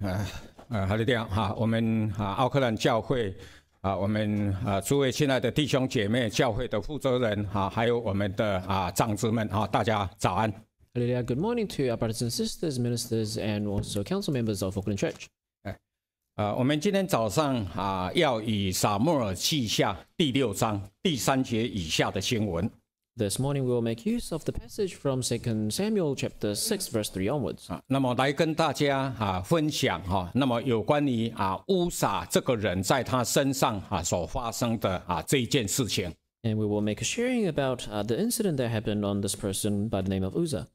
呃呃，还是这样哈。我们啊，奥克兰教会啊，我们啊，诸位亲爱的弟兄姐妹，教会的负责人哈，还有我们的啊，长子们哈，大家早安。Lilia, good morning to our brothers and sisters, ministers, and also council members of Auckland Church. 哎，呃，我们今天早上啊，要以撒摩尔记下第六章第三节以下的经文。This morning we will make use of the passage from 2 Samuel chapter 6 verse 3 onwards. Ah, and we will make a sharing about uh, the incident that happened on this person by the name of Uzzah.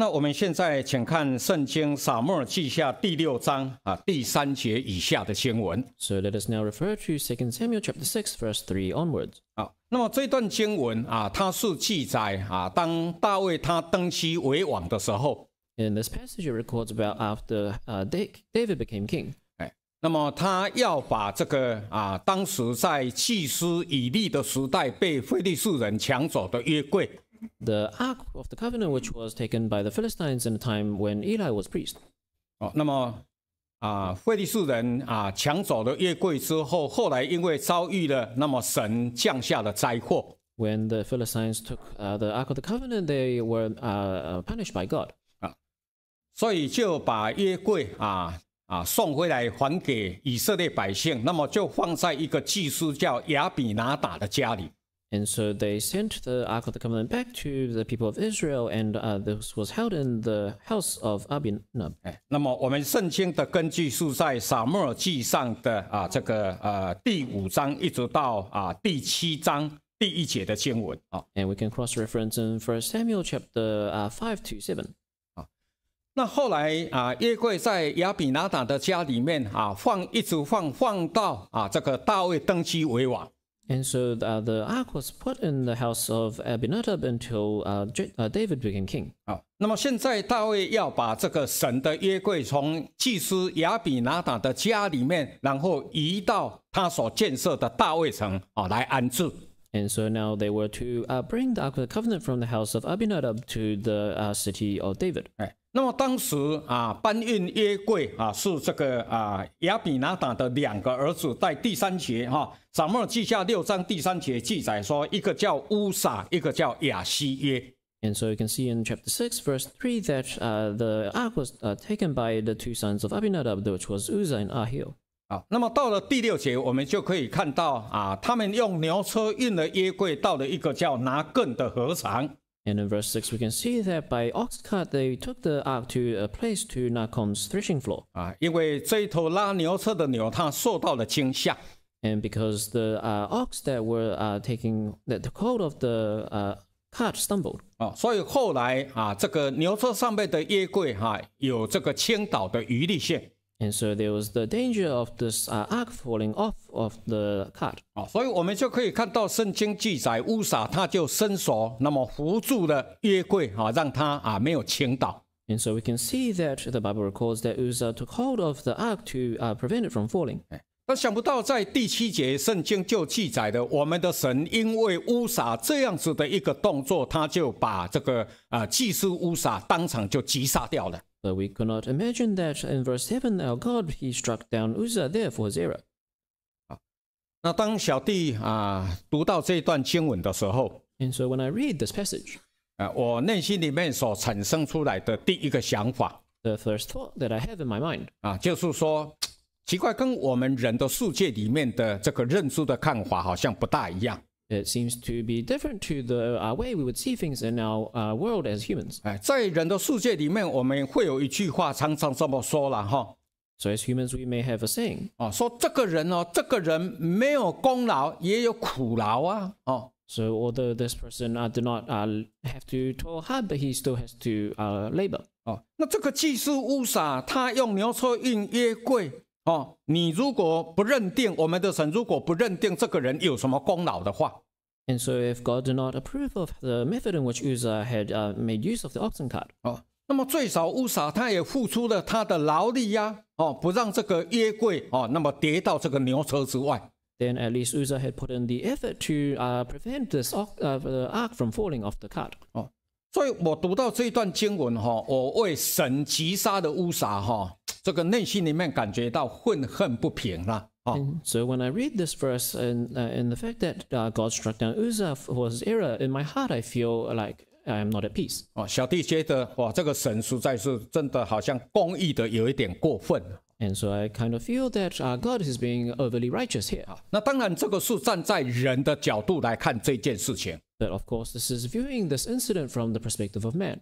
那我们现在请看《圣经》撒母耳记下第六章啊第三节以下的经文。So let us now refer to Second Samuel chapter six, verse three onwards. 好，那么这段经文啊，它是记载啊，当大卫他登基为王的时候。In this passage records about after uh David became king. 哎，那么他要把这个啊，当时在祭司以利的时代被非利士人抢走的约柜。The Ark of the Covenant, which was taken by the Philistines in the time when Eli was priest. 哦，那么啊，非利士人啊抢走了约柜之后，后来因为遭遇了那么神降下的灾祸。When the Philistines took h the Ark of the Covenant, they were u h punished by God. 啊，所以就把约柜啊啊送回来还给以色列百姓。那么就放在一个祭司叫亚比拿达的家里。And so they sent the Ark of the Covenant back to the people of Israel, and uh, this was held in the house of Abinab. 那么我们圣经的根据是在撒母耳记上的啊这个呃第五章一直到啊第七章第一节的经文啊。And we can cross-reference in First Samuel chapter uh, five to seven. 啊，那后来啊约柜在亚比拿达的家里面啊放一直放放到啊这个大卫登基为王。and so the, uh, the ark was put in the house of Abinadab until uh, uh, David became king. 好，那么现在大卫要把这个神的约柜从祭司亚比拿达的家里面，然后移到他所建设的大卫城啊来安置。And so now they were to uh, bring the Ark of the Covenant from the house of Abinadab to the uh, city of David. 哎，那么当时啊，搬运椰柜啊，是这个啊亚比拿达的两个儿子在第三节哈，咱们记下六章第三节记载说，一个叫乌撒，一个叫亚希约。And so you can see in chapter six, verse three that uh the ark was taken by the two sons of Abinadab, which was Uzzah and Ahio. 好，那么到了第六节，我们就可以看到啊，他们用牛车运了椰柜到了一个叫拿艮的河旁。And in verse 6, we can see that by ox cart, they took the ark to a place to Nacon's threshing floor. 啊，因为这一头拉牛车的牛，它受到了惊吓。And because the uh, ox that were uh, taking that the coat of the uh, cart stumbled. 啊，所以后来啊，这个牛车上面的约柜哈、有这个倾倒的余力线。And so there was the danger of this ark falling off of the cart 啊，所以我们就可以看到圣经记载乌撒他就伸手，那么扶住了约柜啊，让他啊没有倾倒。And so we can see that the Bible records that Uzzah took hold of the ark to prevent it from falling。那想不到在第七节圣经就记载的，我们的神因为乌撒这样子的一个动作，他就把这个啊祭司乌撒当场就击杀掉了。But we cannot imagine that in verse seven, our God He struck down Uzzah there for Zerah. 那当小弟啊读到这段经文的时候，And so when I read this passage, 啊，我内心里面所产生出来的第一个想法，The first thought that I have in my mind, 啊，就是说，奇怪，跟我们人的世界里面的这个认知的看法好像不大一样。it seems to be different to the uh, way we would see things in our uh, world as humans. So as humans, we may have a saying. so although this person uh, did not uh, have to toil hard, but he still has to uh, labor. 哦，那这个祭司乌撒他用牛车运约柜。哦，你如果不认定我们的神，如果不认定这个人有什么功劳的话，And so if God did not approve of the method in which Uza had made use of the oxen cart，哦，那么最少乌撒他也付出了他的劳力呀，哦，不让这个约柜哦，那么跌到这个牛车之外。Then at least Uza had put in the effort to uh prevent this ark from falling off the cart。哦，所以我读到这一段经文哈，我为神击杀的乌撒哈。这个内心里面感觉到愤恨不平了，哦。So when I read this verse and and the fact that God struck down Uzzah for his error, in my heart I feel like I'm not at peace. 哦，小弟觉得哇，这个神实在是真的好像公义的有一点过分。And so I kind of feel that uh, God is being overly righteous here. But of course, this is viewing this incident from the perspective of man.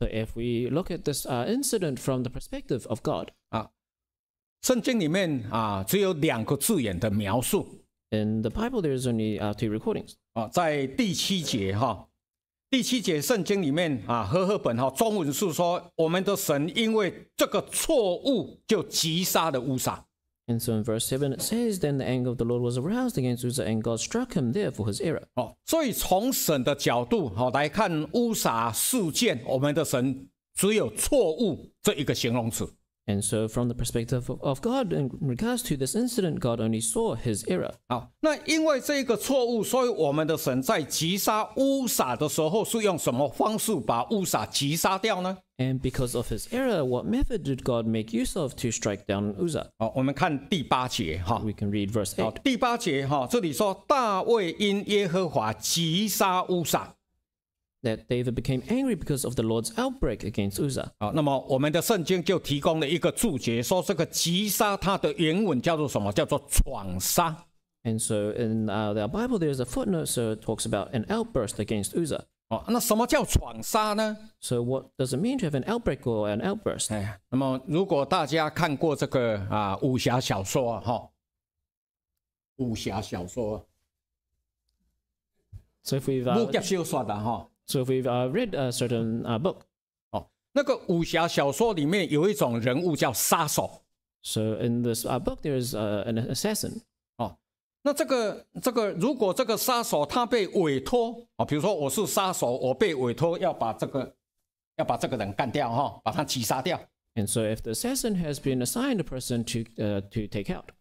if we look at this uh, incident from the perspective of God, in the Bible there is only uh, two recordings. 第七节圣经里面啊，和合本哈中文是说，我们的神因为这个错误就击杀了乌撒。And so in verse seven it says, then the anger of the Lord was aroused against Uzzah, and God struck him there for his error. 哦，所以从神的角度哈来看乌撒事件，我们的神只有错误这一个形容词。And so, from the perspective of God in regards to this incident, God only saw his error. 啊，那因为这个错误，所以我们的神在击杀乌撒的时候是用什么方式把乌撒击杀掉呢？And because of his error, what method did God make use of to strike down Uzzah? 好，我们看第八节哈。We can read verse eight. 第八节哈，这里说大卫因耶和华击杀乌撒。That David became angry because of the Lord's outbreak against Uzzah。啊，那么我们的圣经就提供了一个注解，说这个击杀他的原文叫做什么？叫做闯杀。And so in uh the Bible there's i a footnote so i talks t about an o u t b u r s t against Uzzah。哦，那什么叫闯杀呢？So what does it mean to have an outbreak or an outburst？哎，那么如果大家看过这个啊武侠小说哈，武侠小说，所以武侠小说的哈。So if we've uh, read a certain uh, book. 哦，那个武侠小说里面有一种人物叫杀手。So oh. in this uh, book, there is an assassin. 哦，那这个这个，如果这个杀手他被委托啊，比如说我是杀手，我被委托要把这个要把这个人干掉哈，把他击杀掉。And oh. so if the assassin has been assigned a person to to take out.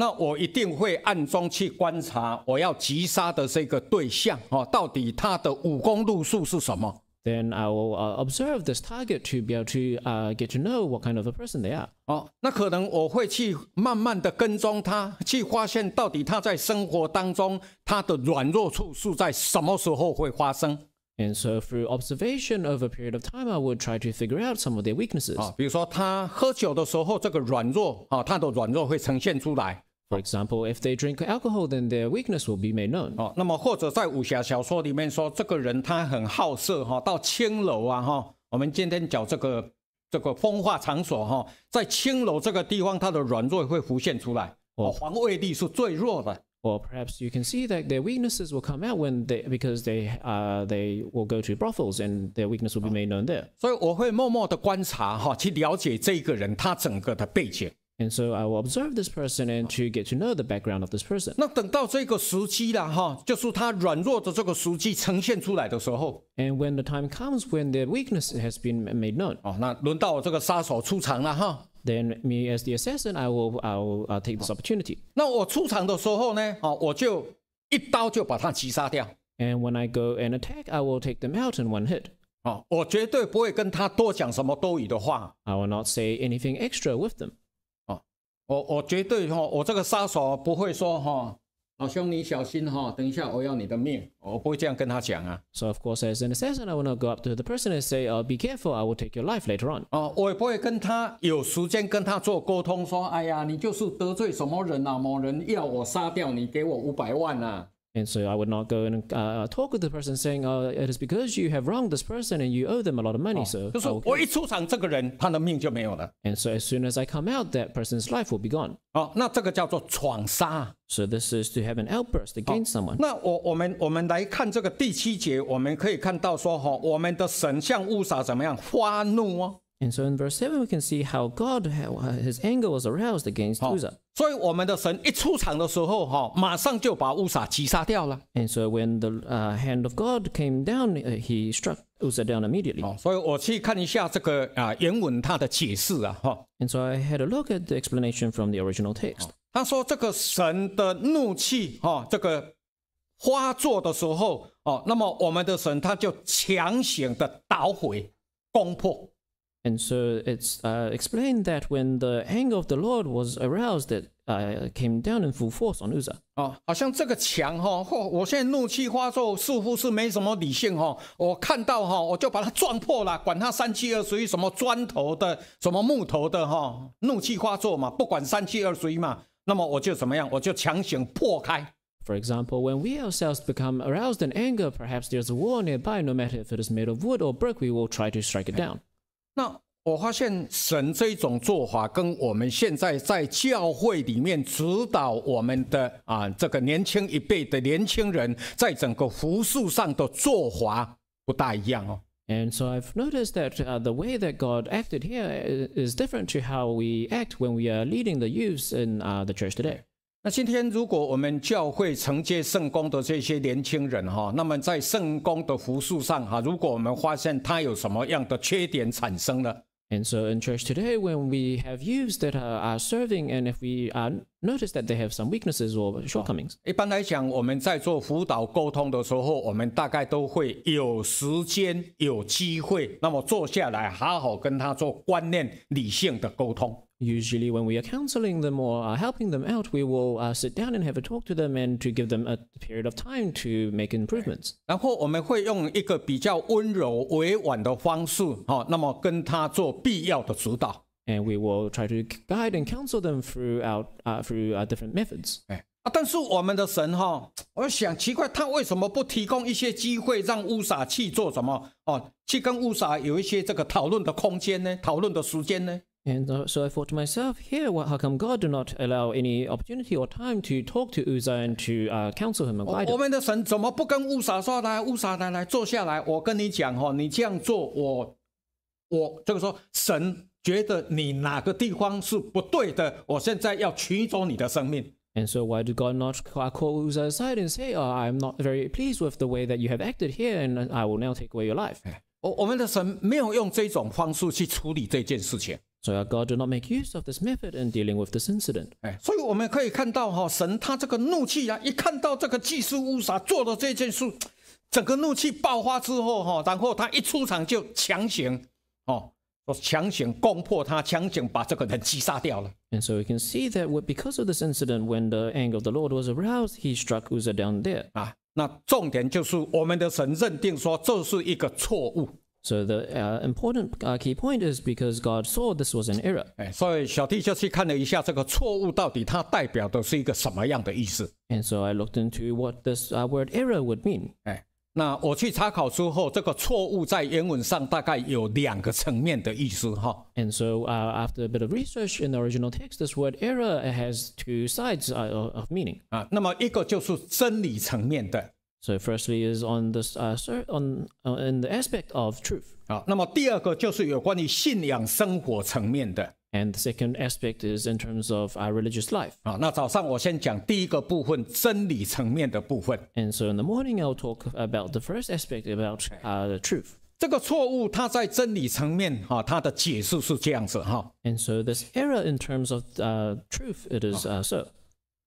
那我一定会暗中去观察我要击杀的这个对象哦，到底他的武功路数是什么？Then I will observe this target to be able to uh get to know what kind of a person they are. 哦，那可能我会去慢慢的跟踪他，去发现到底他在生活当中他的软弱处是在什么时候会发生？And so through observation of a period of time, I would try to figure out some of their weaknesses. 啊，比如说他喝酒的时候，这个软弱啊，他的软弱会呈现出来。For example, if they drink alcohol, then their weakness will be made known. 哦，那么或者在武侠小说里面说，这个人他很好色哈、哦，到青楼啊哈、哦，我们今天讲这个这个风化场所哈、哦，在青楼这个地方，他的软弱会浮现出来。哦，防卫力是最弱的。Or perhaps you can see that their weaknesses will come out when they because they uh they will go to brothels and their weakness will be made known there. 所以我会默默的观察哈，去了解这个人他整个的背景。and so I will observe this person and to get to know the background of this person. 那等到这个时机啦，哈，就是他软弱的这个时机呈现出来的时候，And when the time comes when their weakness has been made known, 哦，那轮到我这个杀手出场了哈。then me as the assassin, I will I will uh, take this opportunity. 那我出场的时候呢，哦，我就一刀就把他击杀掉。And when I go and attack, I will take them out in one hit. 哦，我绝对不会跟他多讲什么多余的话。I will not say anything extra with them. 我我绝对哈，我这个杀手不会说哈，老兄你小心哈，等一下我要你的命，我不会这样跟他讲啊。So of course as d n a s n t s a n "I wanna go up to the person and say, 'Uh, be careful, I will take your life later on.'" 哦，我也不会跟他有时间跟他做沟通，说，哎呀，你就是得罪什么人啦，某人要我杀掉你，给我五百万啦。And so I would not go and uh, uh talk with the person saying, uh, it is because you have wronged this person and you owe them a lot of money. so, 就是我一出场，这个人他的命就没有了。and so as soon as I come out, that person's life will be gone. so this is to have an outburst against someone. 那我我们我们来看这个第七节，我们可以看到说哈、哦，我们的神像误杀怎么样发怒哦。And so in verse seven, we can see how God, his anger was aroused against Uzzah. 所以我们的神一出场的时候，哈，马上就把乌撒击杀掉了。And so when the hand of God came down, he struck Uzzah down immediately. 所以我去看一下这个啊原文它的解释啊，哈。And so I had a look at the explanation from the original text. 他说这个神的怒气，哈，这个发作的时候，哦，那么我们的神他就强行的捣毁、攻破。And so it's uh, explained that when the anger of the Lord was aroused, it uh, came down in full force on Uzzah. 哦，好像这个墙哈、哦，或、哦、我现在怒气发作，似乎是没什么理性哈、哦。我看到哈，我就把它撞破了，管它三七二十一，什么砖头的，什么木头的哈，怒气发作嘛，不管三七二十一嘛，那么我就怎么样，我就强行破开。For oh, example, when we ourselves become aroused in anger, perhaps there's a wall nearby, no matter if it is made of wood or brick, we will try to strike it down. 那我发现神这种做法跟我们现在在教会里面指导我们的啊，这个年轻一辈的年轻人在整个服饰上的做法不大一样哦。那今天，如果我们教会承接圣工的这些年轻人哈，那么在圣工的服饰上哈，如果我们发现他有什么样的缺点产生了，And so in church today, when we have youths that are are serving, and if we are noticed that they have some weaknesses or shortcomings，一般来讲，我们在做辅导沟通的时候，我们大概都会有时间、有机会，那么坐下来，好好跟他做观念理性的沟通。Usually, when we are c o u n s e l i n g them or helping them out, we will sit down and have a talk to them, and to give them a period of time to make improvements. 然后我们会用一个比较温柔委婉的方式，哈，那么跟他做必要的指导。And we will try to guide and counsel them throughout through different methods. 啊，但是我们的神哈，我想奇怪，他为什么不提供一些机会让乌撒去做什么？哦，去跟乌撒有一些这个讨论的空间呢？讨论的时间呢？And uh, so I thought to myself, here, well, how come God do not allow any opportunity or time to talk to Uzzah and to uh, counsel him and guide 我们的神怎么不跟乌撒说来？乌撒来来坐下来，我跟你讲哈、哦，你这样做，我我这个说神觉得你哪个地方是不对的，我现在要取走你的生命。And so why did God not uh, call Uzzah aside and say, oh, I'm not very pleased with the way that you have acted here and I will now take away your life? 我我们的神没有用这种方式去处理这件事情。so our God did not make use of this method in dealing with this incident. 哎，所以我们可以看到哈、神他这个怒气啊，一看到这个祭司乌撒做的这件事，整个怒气爆发之后哈、然后他一出场就强行哦，说强行攻破他，强行把这个人击杀掉了。And so we can see that because of this incident, when the anger of the Lord was aroused, he struck Uzzah down there. 啊，那重点就是我们的神认定说这是一个错误 so the uh, important uh, key point is because God saw this was an error. 哎，所以小弟就去看了一下这个错误到底它代表的是一个什么样的意思。And so I looked into what this uh, word error would mean. 哎，那我去查考之后，这个错误在原文上大概有两个层面的意思哈。And so uh, after a bit of research in the original text, this word error has two sides uh, of meaning. 啊，那么一个就是真理层面的。so firstly is on this uh, on uh, in the aspect of truth. 好，那么第二个就是有关于信仰生活层面的。And ah, the second aspect is in terms of our religious life. 啊，那早上我先讲第一个部分，真理层面的部分。And so in the morning I'll talk about the first aspect about uh, truth. 这个错误，它在真理层面哈，它的解释是这样子哈。And so this error in terms of uh, truth, it is ah. uh, so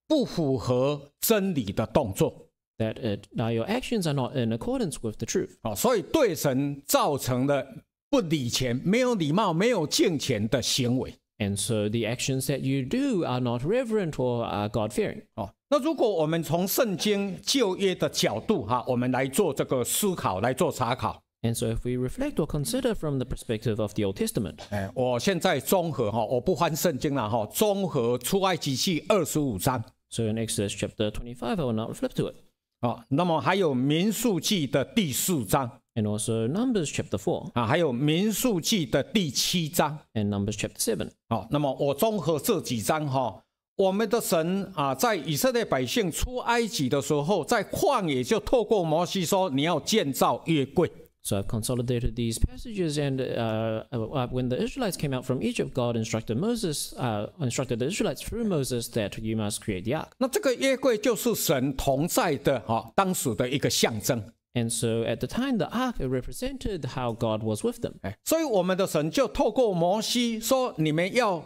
不符合真理的动作。that it, uh, that your actions are not in accordance with the truth. 哦，所以对神造成了不礼钱、没有礼貌、没有敬虔的行为。And so the actions that you do are not reverent or are God fearing. 哦，那如果我们从圣经旧约的角度哈，我们来做这个思考，来做查考。And so if we reflect or consider from the perspective of the Old Testament. 哎，我现在综合哈，我不翻圣经了哈，综合出埃及记二十五章。So in Exodus chapter twenty-five, I will now flip to it. 啊、哦，那么还有民数记的第四章，and also Numbers chapter four 啊，还有民数记的第七章，and Numbers chapter seven。好，那么我综合这几章哈、哦，我们的神啊，在以色列百姓出埃及的时候，在旷野就透过摩西说，你要建造月柜。So I've consolidated these passages, and uh, when the Israelites came out from Egypt, God instructed Moses uh, instructed the Israelites through Moses that you must create the ark. 那这个约柜就是神同在的哈，当属的一个象征。And so at the time, the ark represented how God was with them. 哎，所以我们的神就透过摩西说，你们要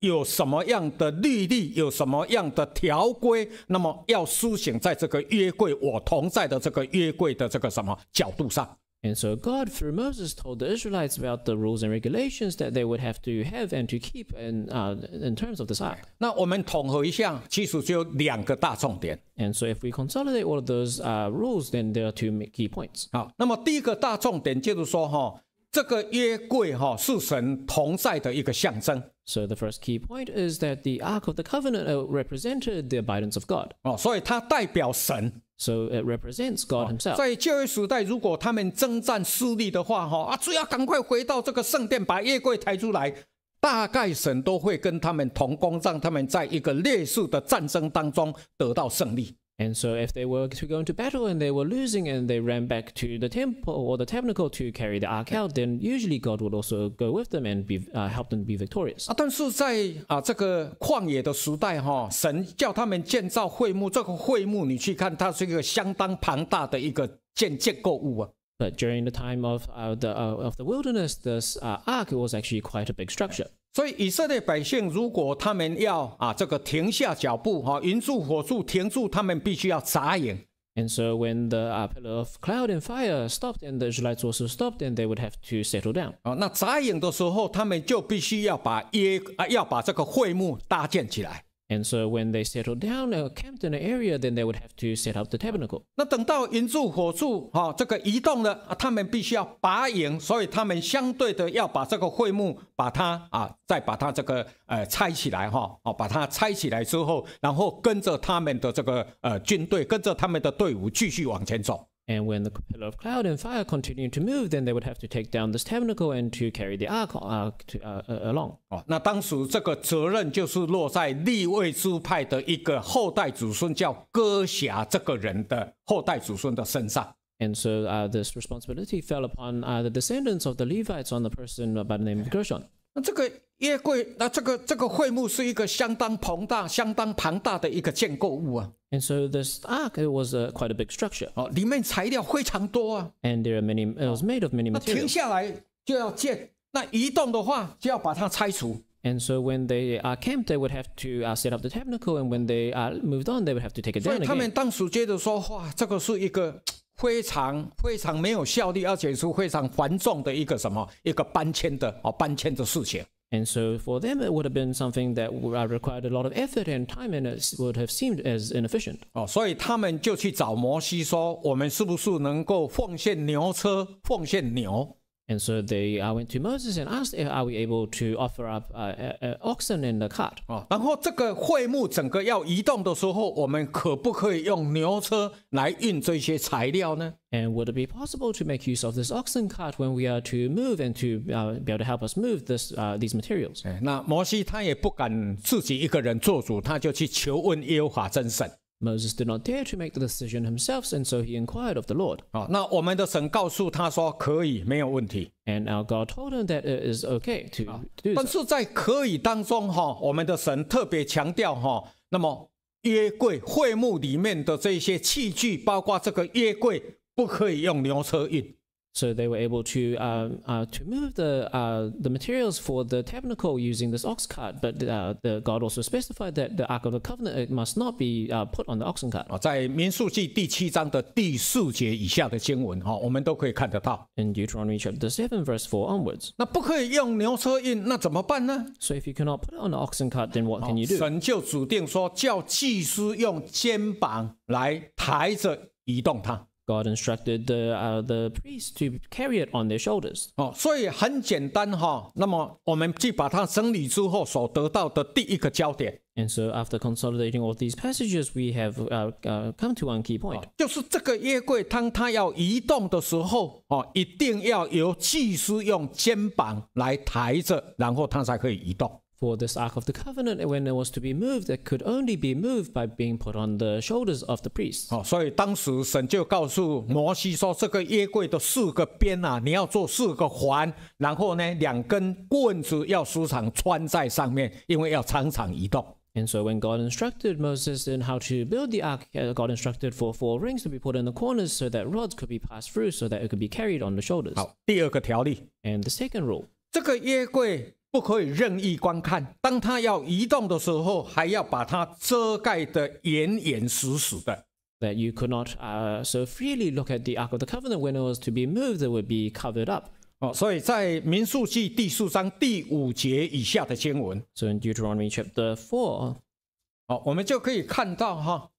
有什么样的律例，有什么样的条规，那么要苏醒在这个约柜我同在的这个约柜的这个什么角度上。And so God, through Moses, told the Israelites about the rules and regulations that they would have to have and to keep in, uh, in terms of this ark. 那我们统合一下，其实只有两个大重点。And so if we consolidate all of those uh, rules, then there are two key points. 好，那么第一个大重点就是说，哈，这个约柜哈是神同在的一个象征。So the first key point is that the Ark of the Covenant represented the abidance of God. 哦，所以它代表神。So it represents God Himself. 在旧约时代，如果他们征战失利的话，哈啊，只要赶快回到这个圣殿，把夜柜抬出来，大概神都会跟他们同工，让他们在一个劣势的战争当中得到胜利。And so if they were to go into battle and they were losing and they ran back to the temple or the tabernacle to carry the ark out, then usually God would also go with them and be, uh, help them be victorious. 啊，但是在啊这个旷野的时代哈、哦，神叫他们建造会幕，这个会幕你去看，它是一个相当庞大的一个建建构物啊。But during the time of uh, the uh, of the wilderness, this uh, ark was actually quite a big structure. 所以以色列百姓，如果他们要啊，这个停下脚步，哈，云住火住停住，他们必须要眨眼。And so when the pillar of cloud and fire stopped and the Israelites also stopped, then they would have to settle down. 哦，那眨眼的时候，他们就必须要把耶啊要把这个会幕搭建起来。And so when they settled down or camped in an area, then they would have to set up the tabernacle. 那等到营柱火柱哈、这个移动了，他们必须要拔营，所以他们相对的要把这个会幕把它啊再把它这个呃拆起来哈好，把它拆起来之后，然后跟着他们的这个呃军队，跟着他们的队伍继续往前走。And when the pillar of cloud and fire continued to move, then they would have to take down this tabernacle and to carry the ark uh, to, uh, uh along. 哦，那当时这个责任就是落在立位支派的一个后代祖孙叫哥侠这个人的后代祖孙的身上。And oh, so uh, this responsibility fell upon uh, the descendants of the Levites on the person by the name of Gershon. 那这个耶柜，那这个这个会幕是一个相当庞大、相当庞大的一个建构物啊。And so this ark was a quite a big structure. 哦，里面材料非常多啊。And there are many. It was made of many materials. 那停下来就要建，那移动的话就要把它拆除。And so when they camped, they would have to set up the tentacle, and when they moved on, they would have to take it down again. 所以他们当时觉得说，哇，这个是一个。非常非常没有效率，而且是非常繁重的一个什么一个搬迁的哦搬迁的事情。哦，所以他们就去找摩西说：“我们是不是能够奉献牛车，奉献牛？” And so they uh, went to Moses and asked, if, eh, "Are we able to offer up uh, uh, uh oxen and a cart?" and would it be possible to make use of this oxen cart when we are to move and to uh, be able to help us move this uh, these materials? Moses did not dare to make the decision himself, and so he inquired of the Lord. 好，那我们的神告诉他说可以，没有问题。And our God told him that it is okay to do. 但是在可以当中，哈，我们的神特别强调，哈，那么约柜会幕里面的这些器具，包括这个约柜，不可以用牛车运。So they were able to um, uh, to move the uh, the materials for the tabernacle using this ox cart, but uh, the God also specified that the Ark of the Covenant it must not be uh, put on the oxen cart. 啊，在民数记第七章的第四节以下的经文，哈，我们都可以看得到。In Deuteronomy chapter seven, verse four onwards. 那不可以用牛车运，那怎么办呢？So if you cannot put it on the oxen cart, then what can you do? 神就指定说，叫祭司用肩膀来抬着移动它。God instructed the the priests to carry it on their shoulders. 哦，所以很简单哈。那么我们去把它整理之后，所得到的第一个焦点。And so after consolidating all these passages, we have uh come to one key point. 就是这个耶柜，当它要移动的时候，哦，一定要由祭司用肩膀来抬着，然后它才可以移动。for this Ark of the Covenant, when it was to be moved, it could only be moved by being put on the shoulders of the priest. 哦，所以当时神就告诉摩西说，这个约柜的四个边啊，你要做四个环，然后呢，两根棍子要时常穿在上面，因为要常常移动。And oh, so when God instructed Moses in how to build the ark, uh, God instructed for four rings to be put in the corners so that rods could be passed through so that it could be carried on the shoulders. and the second rule. 不可以任意观看。当它要移动的时候，还要把它遮盖得严严实实的。That you could not, uh, so freely look at the ark of the covenant when it was to be moved, it would be covered up。哦，所以在民数记第四章第五节以下的经文。So in Deuteronomy chapter four，好，我们就可以看到哈。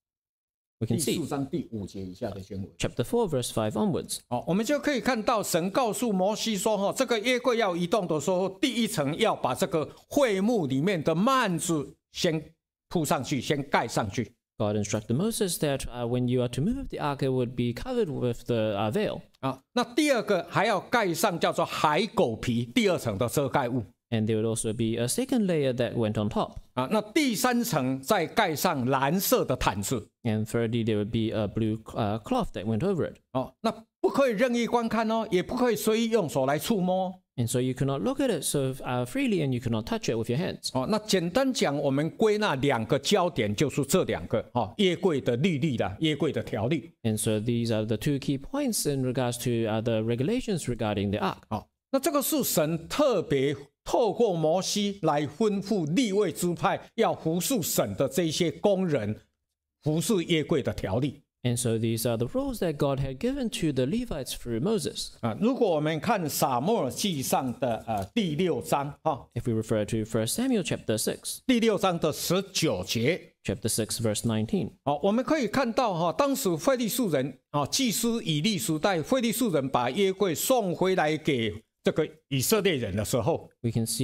第四章第五节以下的原文。Chapter four, verse five onwards。好，我们就可以看到神告诉摩西说：“哈，这个耶柜要移动的时候，第一层要把这个会幕里面的幔子先铺上去，先盖上去。” God instructed Moses that when you are to move the ark, it would be covered with the veil。啊，那第二个还要盖上叫做海狗皮第二层的遮盖物。and there would also be a second layer that went on top. And thirdly, there would be a blue uh, cloth that went over it. 哦，那不可以任意观看哦，也不可以随意用手来触摸。And so you cannot look at it so uh, freely, and you cannot touch it with your hands. And so these are the two key points in regards to uh, the regulations regarding the ark. 哦，那这个是神特别透过摩西来吩咐立位支派要服侍神的这些工人服侍耶柜的条例。a n d s o These are the rules that God had given to the Levites through Moses. 啊，如果我们看撒母耳记上的呃第六章，哈，If we refer to f r Samuel chapter six，第六章的十九节，chapter six verse nineteen，好，我们可以看到哈，当时费利素人啊，祭司以利时代费利素人把耶柜送回来给。这个以色列人的时候，Israel，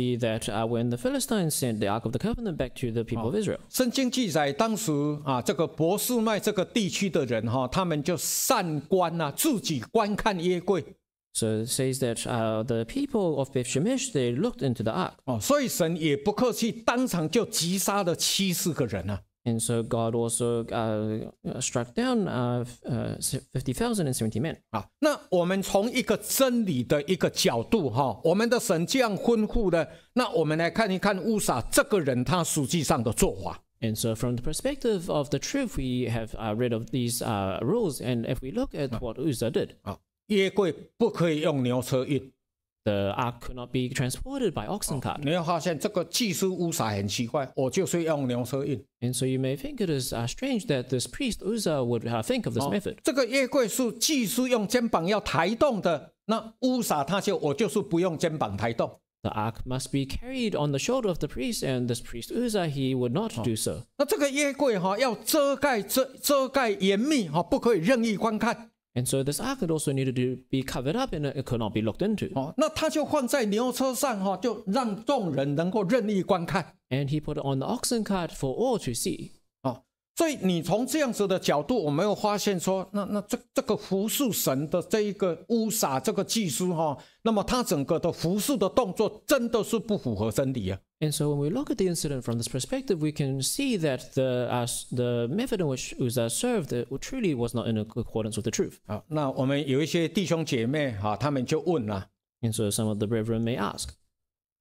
圣经记载，当时啊，这个博士麦这个地区的人哈，他们就散观呐，自己观看耶柜。所以，神也不客气，当场就击杀了七十个人啊。And so God also uh, struck down uh, uh, fifty thousand and seventy men. 啊，那我们从一个真理的一个角度哈、哦，我们的神这样吩咐的，那我们来看一看乌撒这个人他实际上的做法。And so, from the perspective of the truth, we have uh, read of these uh, rules, and if we look at what Uzzah did, 啊，约柜不可以用牛车运。The ark could not be transported by oxen cart。你会发现这个技术乌撒很奇怪，我就是用牛车运。And so you may think it is strange that this priest Uzzah would think of this method。这个月柜是技术用肩膀要抬动的，那乌撒他就我就是不用肩膀抬动。The ark must be carried on the shoulder of the priest, and this priest Uzzah he would not do so。那这个月柜哈要遮盖遮遮盖严密哈，不可以任意观看。And so this ark also needed to be covered up and it could not be looked into. 哦，那他就放在牛车上哈、哦，就让众人能够任意观看。And oh, he put it on the oxen cart for all to see. 所以你从这样子的角度，我没有发现说，那那这这个服侍神的这一个污撒这个技术哈，那么他整个的服侍的动作真的是不符合真理啊。And so when we look at the incident from this perspective, we can see that the as the method in which was served truly was not in accordance with the truth。好，那我们有一些弟兄姐妹哈，他们就问了，And so some of the brethren may ask，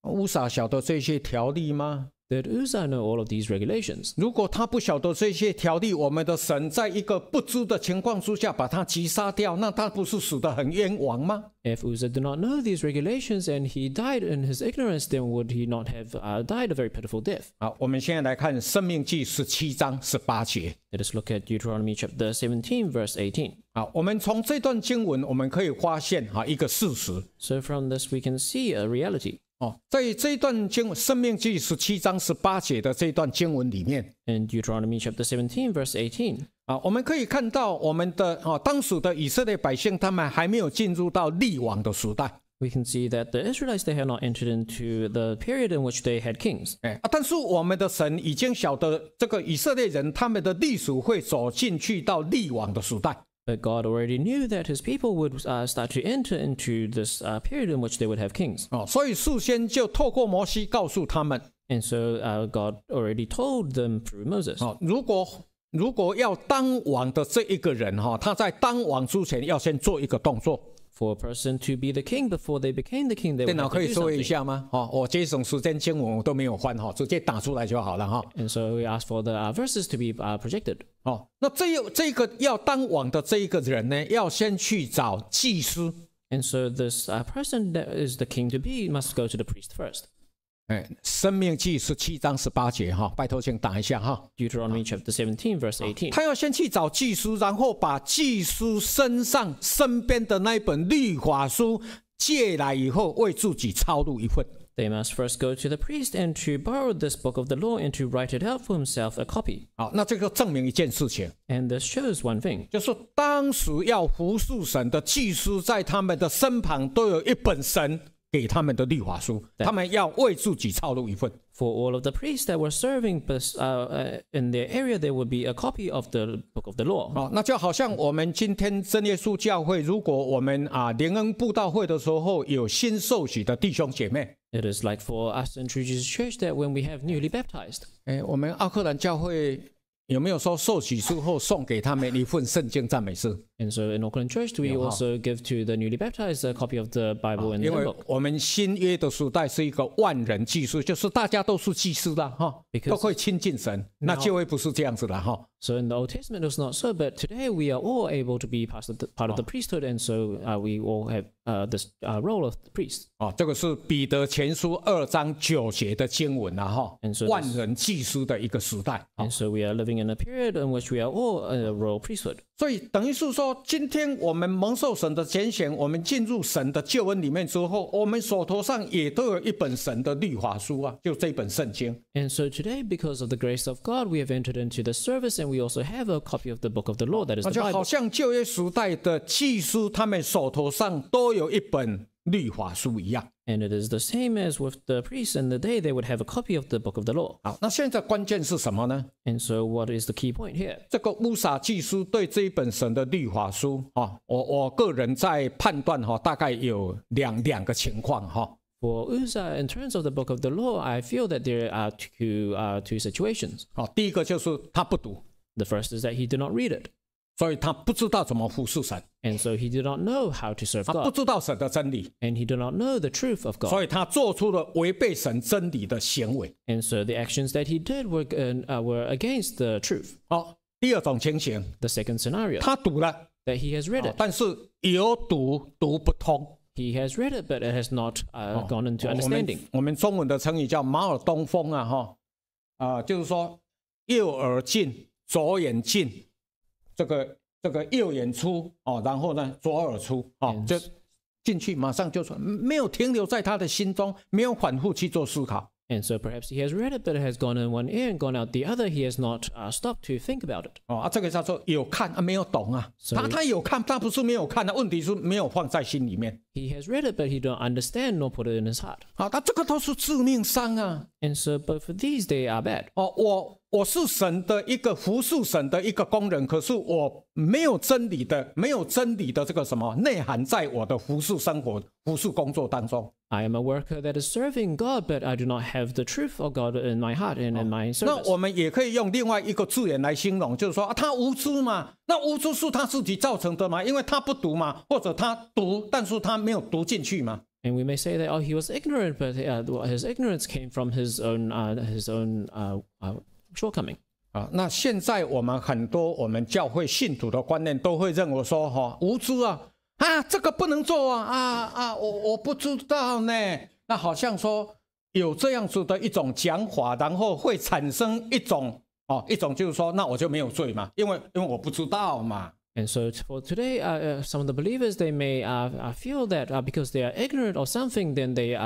污撒晓得这些条例吗？that Uzziah know all of these regulations. 如果他不晓得这些条例，我们的神在一个不知的情况之下把他击杀掉，那他不是死得很冤枉吗？If Uzzah did not know these regulations and he died in his ignorance, then would he not have uh, died a very pitiful death? 好，我们现在来看《生命记》十七章十八节。Let us look at Deuteronomy chapter 17, verse 18. 好，我们从这段经文我们可以发现啊一个事实。So from this we can see a reality. 哦，在这一段经《生命记》十七章十八节的这一段经文里面，And Deuteronomy chapter seventeen verse eighteen，啊，我们可以看到我们的啊，当属的以色列百姓，他们还没有进入到立王的时代。We can see that the Israelites they had not entered into the period in which they had kings。哎，啊，但是我们的神已经晓得这个以色列人他们的历史会走进去到立王的时代。But God already knew that His people would start to enter into this period in which they would have kings. 哦，所以事先就透过摩西告诉他们。And so God already told them through Moses. 好，如果如果要当王的这一个人哈，他在当王之前要先做一个动作。for a person to be the king before they became the king. They 电脑可以说一下吗？哦，我这种时间经文我都没有换哈，直接打出来就好了哈。And so we asked for the uh, verses to be uh, projected. 哦，那这这个要当王的这一个人呢，要先去找祭司。And so this uh, person that is the king to be must go to the priest first. 哎，生命记十七章十八节哈，拜托请打一下哈。Deuteronomy chapter seventeen verse eighteen。他要先去找祭书，然后把祭书身上身边的那本律法书借来以后，为自己抄录一份。They must first go to the priest and to borrow this book of the law and to write it out for himself a copy。好，那这个证明一件事情，and this shows one thing，就是当时要服侍神的祭司在他们的身旁都有一本神。给他们的律法书，他们要为自己抄录一份。For all of the priests that were serving but in their area, there would be a copy of the book of the law. 好，那就好像我们今天真耶稣教会，如果我们啊联恩布道会的时候有新受洗的弟兄姐妹，It is like for us in True Jesus Church that when we have newly baptized. 哎，我们奥克兰教会有没有说受洗之后送给他们一份圣经赞美诗？And so in Auckland Church, we also give to the newly baptized a copy of the Bible and the book. 我们新约的时代是一个万人祭司，就是大家都是祭司的哈，都会亲近神，那教会不是这样子的哈。So in the Old Testament it not so, but today we are all able to be part of the, part of the priesthood, and so uh, we all have uh, this uh, role of the priest. 啊，这个是彼得前书二章九节的经文啊哈，万人祭司的一个时代。And so we are living in a period in which we are all a royal priesthood. 所以等于是说，今天我们蒙受神的拣选，我们进入神的救恩里面之后，我们手头上也都有一本神的律法书啊，就这本圣经。and so today because of the grace of God we have entered into the service and we also have a copy of the book of the law that is。它就好像旧约时代的祭司，他们手头上都有一本。律法书一样。And it is the same as with the priests in the day; they would have a copy of the book of the law. 好，那现在关键是什么呢？And so, what is the key point here? 这个乌撒祭司对这一本神的律法书啊，我我个人在判断哈，大概有两两个情况哈。For Uzzah, in terms of the book of the law, I feel that there are two uh, two situations. 好，第一个就是他不读。The first is that he did not read it. 所以他不知道怎么服侍神，a 不知道神的真理，所以他做出了 n 背神真理的行 o s 以，r v 出了违他不知道神的真理的行为。哦，第二种情形，他 k 了，但是有 h e 不通。u t h of God. 所以他出了，违是神真理的行为。And so the actions that he did w 读 r 不通。他读了，但是有读读不通。他读 t 但是有读读不通。他读第二种情形。The second scenario. 他读了，That he has read it.、但是有读读不通。他读了，但是有读读不通。他读了，但是有读读不通。他读了，但是有读读不通。他读了，但是有读读不通。他读了，但是有读读不通。他读了，但是有读读不是说右耳不左眼读这个这个右眼出哦，然后呢左耳出啊，就进去，马上就说，没有停留在他的心中，没有反复去做思考。And so perhaps he has read it, but it has gone in one ear and gone out the other. He has not ah stopped to think about it. 哦啊，这个叫做有看啊，没有懂啊。他他有看，但不是没有看的。问题是没有放在心里面。He has read it, but he d o n t understand nor put it in his heart. 啊，他这个都是致命伤啊。And so b u t f o r these t h e y are bad. 哦我。我是神的一个服侍神的一个工人，可是我没有真理的，没有真理的这个什么内涵在我的服侍生活、服侍工作当中。I am a worker that is serving God, but I do not have the truth of God in my heart and in my service. 那我们也可以用另外一个字眼来形容，就是说他无知嘛。那无知是他自己造成的嘛？因为他不读嘛，或者他读，但是他没有读进去嘛 a n d we may say that oh, he was ignorant, but his h ignorance came from his own, his own, uh, uh. 说 n g 啊！那现在我们很多我们教会信徒的观念都会认为说哈无知啊啊，这个不能做啊啊啊！我我不知道呢。那好像说有这样子的一种讲法，然后会产生一种哦，一种就是说，那我就没有罪嘛，因为因为我不知道嘛。And so for today, some of the believers they may uh, feel that because they are ignorant or something, then they